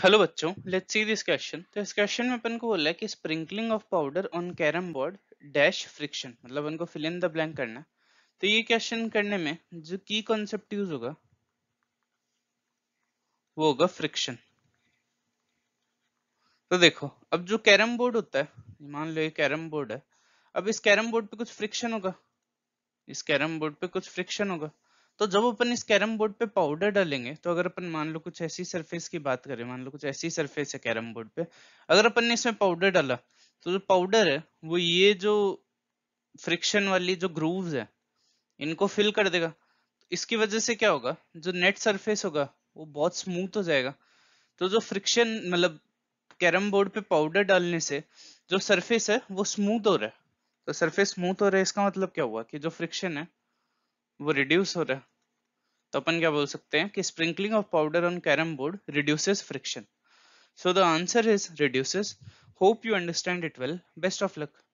hello बच्चों let's see this question तो इस क्वेश्चन में अपन को बोला है कि sprinkling of powder on carrom board dash friction मतलब उनको फिल इन द ब्लैंक करना तो ये क्वेश्चन करने में जो की कॉन्सेप्ट यूज होगा वो होगा फ्रिक्शन तो देखो अब जो कैरम बोर्ड होता है मान लो ये कैरम बोर्ड है अब इस कैरम बोर्ड पे कुछ फ्रिक्शन होगा इस कैरम बोर्ड पे कुछ फ्रिक्शन होगा तो जब अपन इस कैरम बोर्ड पे पाउडर डालेंगे तो अगर अपन मान लो कुछ ऐसी सरफेस की बात करें मान लो कुछ ऐसी सरफेस है कैरम बोर्ड पे अगर अपन ने इसमें पाउडर डाला तो जो पाउडर है वो ये जो फ्रिक्शन वाली जो ग्रूव्स है इनको फिल कर देगा इसकी वजह से क्या होगा जो नेट सरफेस होगा वो बहुत स्मूथ हो जाएगा तो जो फ्रिक्शन मतलब कैरम बोर्ड पे पाउडर डालने से जो सरफेस है वो स्मूथ हो रहा है तो सरफेस स्मूथ हो रहा है इसका मतलब क्या हुआ कि जो फ्रिक्शन है वो रिड्यूस हो रहा है तो अपन क्या बोल सकते हैं कि sprinkling of powder on carrom board reduces friction so the answer is reduces hope you understand it well best of luck